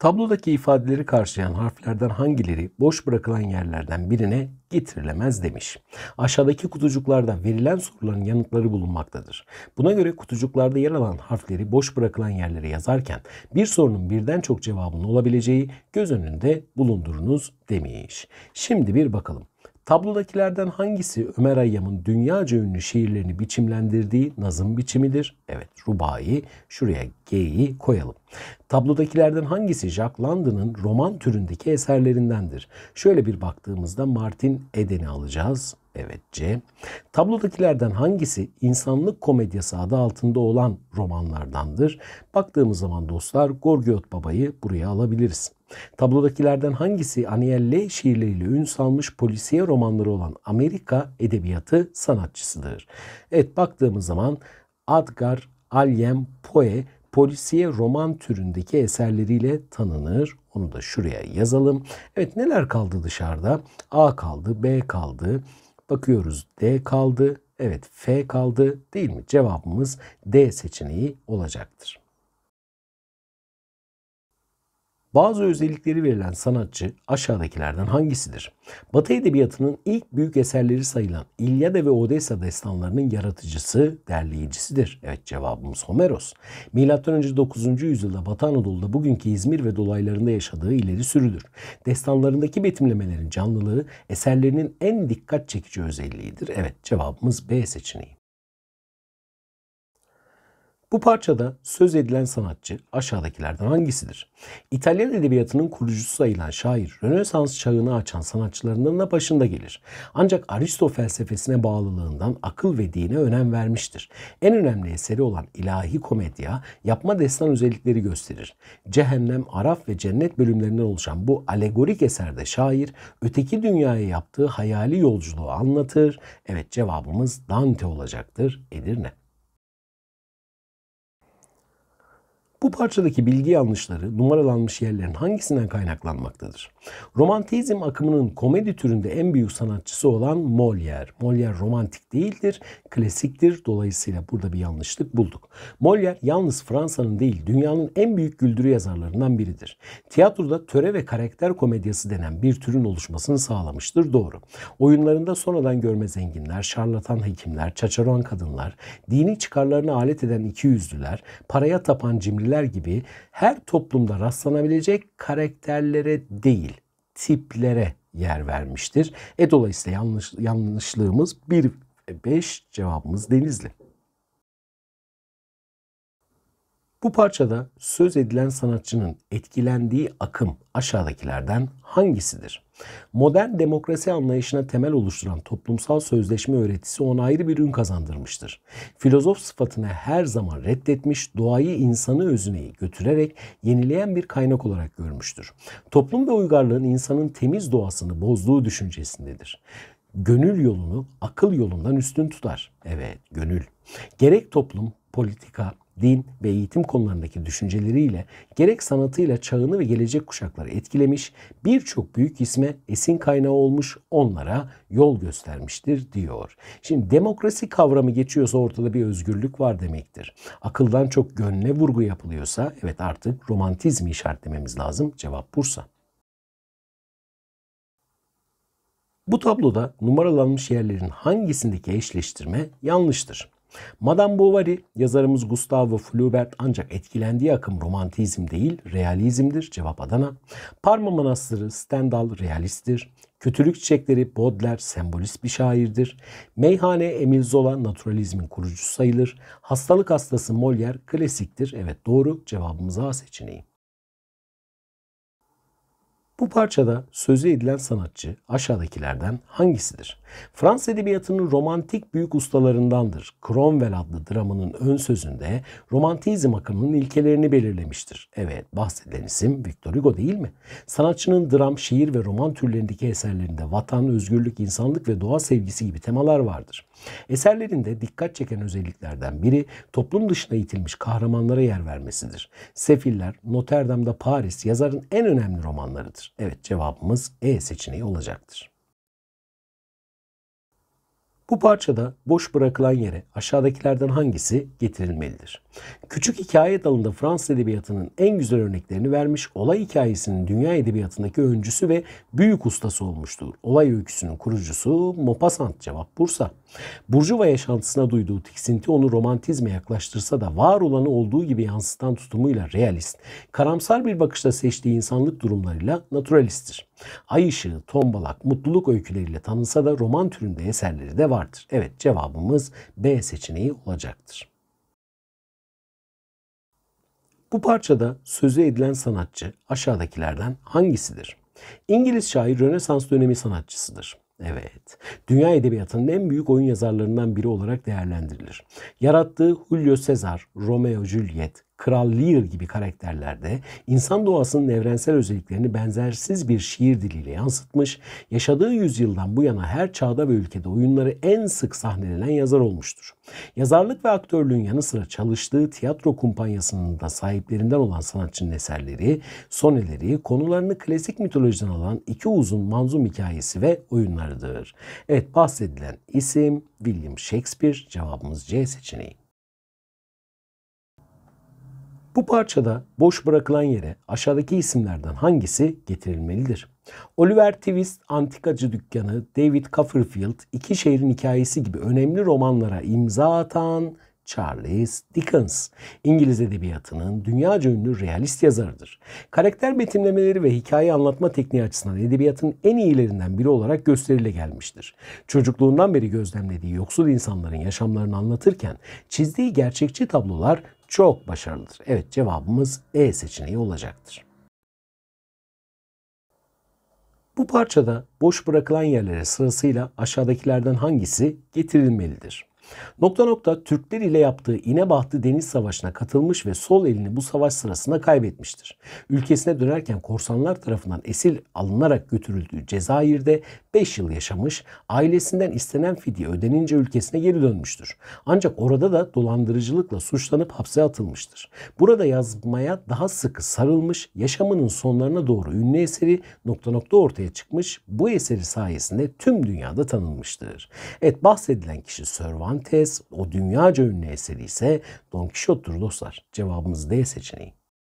Tablodaki ifadeleri karşılayan harflerden hangileri boş bırakılan yerlerden birine getirilemez demiş. Aşağıdaki kutucuklarda verilen soruların yanıtları bulunmaktadır. Buna göre kutucuklarda yer alan harfleri boş bırakılan yerlere yazarken bir sorunun birden çok cevabının olabileceği göz önünde bulundurunuz demiş. Şimdi bir bakalım. Tablodakilerden hangisi Ömer Ayyam'ın dünyaca ünlü şiirlerini biçimlendirdiği nazım biçimidir? Evet, rubai. Şuraya G'yi koyalım. Tablodakilerden hangisi Jack Landon'ın roman türündeki eserlerindendir? Şöyle bir baktığımızda Martin Eden'i alacağız. Evet C. Tablodakilerden hangisi insanlık komedyası adı altında olan romanlardandır? Baktığımız zaman dostlar Gorgiot Baba'yı buraya alabiliriz. Tablodakilerden hangisi Aniel L. şiirleriyle ün salmış polisiye romanları olan Amerika edebiyatı sanatçısıdır? Evet baktığımız zaman Adgar Allen Poe polisiye roman türündeki eserleriyle tanınır. Onu da şuraya yazalım. Evet neler kaldı dışarıda? A kaldı, B kaldı, Bakıyoruz D kaldı. Evet F kaldı değil mi? Cevabımız D seçeneği olacaktır. Bazı özellikleri verilen sanatçı aşağıdakilerden hangisidir? Batı edebiyatının ilk büyük eserleri sayılan İlyada ve Odessa destanlarının yaratıcısı, derleyicisidir. Evet cevabımız Homeros. M.Ö. 9. yüzyılda Batı Anadolu'da bugünkü İzmir ve dolaylarında yaşadığı ileri sürülür. Destanlarındaki betimlemelerin canlılığı eserlerinin en dikkat çekici özelliğidir. Evet cevabımız B seçeneği. Bu parçada söz edilen sanatçı aşağıdakilerden hangisidir? İtalyan edebiyatının kurucusu sayılan şair, Rönesans çağını açan sanatçılarının da başında gelir. Ancak Aristo felsefesine bağlılığından akıl ve dine önem vermiştir. En önemli eseri olan İlahi Komedya, yapma destan özellikleri gösterir. Cehennem, Araf ve Cennet bölümlerinden oluşan bu alegorik eserde şair, öteki dünyaya yaptığı hayali yolculuğu anlatır. Evet cevabımız Dante olacaktır, Edirne. Bu parçadaki bilgi yanlışları numaralanmış yerlerin hangisinden kaynaklanmaktadır? Romantizm akımının komedi türünde en büyük sanatçısı olan Molière. Molière romantik değildir, klasiktir. Dolayısıyla burada bir yanlışlık bulduk. Molière yalnız Fransa'nın değil dünyanın en büyük güldürü yazarlarından biridir. Tiyatroda töre ve karakter komedyası denen bir türün oluşmasını sağlamıştır. Doğru. Oyunlarında sonradan görme zenginler, şarlatan hekimler, çaçaron kadınlar, dini çıkarlarına alet eden iki yüzlüler, paraya tapan cimriler karakterler gibi her toplumda rastlanabilecek karakterlere değil, tiplere yer vermiştir. E dolayısıyla yanlış, yanlışlığımız 1 5 cevabımız Denizli. Bu parçada söz edilen sanatçının etkilendiği akım aşağıdakilerden hangisidir? Modern demokrasi anlayışına temel oluşturan toplumsal sözleşme öğretisi ona ayrı bir ün kazandırmıştır. Filozof sıfatını her zaman reddetmiş, doğayı insanı özüneyi götürerek yenileyen bir kaynak olarak görmüştür. Toplum ve uygarlığın insanın temiz doğasını bozduğu düşüncesindedir gönül yolunu akıl yolundan üstün tutar. Evet, gönül. Gerek toplum, politika, din ve eğitim konularındaki düşünceleriyle gerek sanatıyla çağını ve gelecek kuşakları etkilemiş, birçok büyük isme esin kaynağı olmuş, onlara yol göstermiştir diyor. Şimdi demokrasi kavramı geçiyorsa ortada bir özgürlük var demektir. Akıldan çok gönle vurgu yapılıyorsa evet artık romantizmi işaretlememiz lazım. Cevap Bursa. Bu tabloda numaralanmış yerlerin hangisindeki eşleştirme yanlıştır? Madame Bovary, yazarımız Gustavo Flaubert ancak etkilendiği akım romantizm değil, realizmdir. Cevap Adana. Parma Manastırı, Stendhal realisttir. Kötülük Çiçekleri Baudelaire sembolist bir şairdir. Meyhane Emil Zola naturalizmin kurucusu sayılır. Hastalık hastası Molière klasiktir. Evet doğru cevabımız A seçeneği. Bu parçada sözü edilen sanatçı aşağıdakilerden hangisidir? Fransız edebiyatının romantik büyük ustalarındandır. Cromwell adlı dramanın ön sözünde romantizm akımının ilkelerini belirlemiştir. Evet, bahsedilen isim Victor Hugo değil mi? Sanatçının dram, şiir ve roman türlerindeki eserlerinde vatan, özgürlük, insanlık ve doğa sevgisi gibi temalar vardır. Eserlerinde dikkat çeken özelliklerden biri toplum dışına itilmiş kahramanlara yer vermesidir. Sefiller, Notre Dame'da Paris yazarın en önemli romanlarıdır. Evet cevabımız E seçeneği olacaktır. Bu parçada boş bırakılan yere aşağıdakilerden hangisi getirilmelidir? Küçük hikaye dalında Fransız edebiyatının en güzel örneklerini vermiş, olay hikayesinin dünya edebiyatındaki öncüsü ve büyük ustası olmuştur. Olay öyküsünün kurucusu Maupassant cevap Bursa. Burjuva yaşantısına duyduğu tiksinti onu romantizme yaklaştırsa da var olanı olduğu gibi yansıtan tutumuyla realist, karamsar bir bakışla seçtiği insanlık durumlarıyla naturalisttir. Ay ışığı, tombalak, mutluluk öyküleriyle tanınsa da roman türünde eserleri de vardır. Evet cevabımız B seçeneği olacaktır. Bu parçada sözü edilen sanatçı aşağıdakilerden hangisidir? İngiliz şair Rönesans dönemi sanatçısıdır. Evet. Dünya edebiyatının en büyük oyun yazarlarından biri olarak değerlendirilir. Yarattığı Julio Cesar, Romeo Juliet, Kral Lear gibi karakterlerde insan doğasının evrensel özelliklerini benzersiz bir şiir diliyle yansıtmış, yaşadığı yüzyıldan bu yana her çağda ve ülkede oyunları en sık sahnelenen yazar olmuştur. Yazarlık ve aktörlüğün yanı sıra çalıştığı tiyatro kumpanyasının da sahiplerinden olan sanatçının eserleri, soneleri, konularını klasik mitolojiden alan iki uzun manzum hikayesi ve oyunlarıdır. Evet bahsedilen isim William Shakespeare cevabımız C seçeneği. Bu parçada boş bırakılan yere aşağıdaki isimlerden hangisi getirilmelidir? Oliver Twist, Antikacı Dükkanı, David Copperfield, İki Şehrin Hikayesi gibi önemli romanlara imza atan Charles Dickens. İngiliz edebiyatının dünyaca ünlü realist yazarıdır. Karakter betimlemeleri ve hikaye anlatma tekniği açısından edebiyatın en iyilerinden biri olarak gösterile gelmiştir. Çocukluğundan beri gözlemlediği yoksul insanların yaşamlarını anlatırken çizdiği gerçekçi tablolar çok başarılıdır. Evet cevabımız E seçeneği olacaktır. Bu parçada boş bırakılan yerlere sırasıyla aşağıdakilerden hangisi getirilmelidir? Nokta nokta Türkler ile yaptığı İnebahtı Deniz Savaşı'na katılmış ve sol elini bu savaş sırasında kaybetmiştir. Ülkesine dönerken korsanlar tarafından esir alınarak götürüldüğü Cezayir'de 5 yıl yaşamış, ailesinden istenen fidye ödenince ülkesine geri dönmüştür. Ancak orada da dolandırıcılıkla suçlanıp hapse atılmıştır. Burada yazmaya daha sıkı sarılmış, yaşamının sonlarına doğru ünlü eseri nokta nokta ortaya çıkmış, bu eseri sayesinde tüm dünyada tanınmıştır. Evet bahsedilen kişi Sörvan Cervantes o dünyaca ünlü eseri ise Don Quixote'dur dostlar. Cevabımız D seçeneği.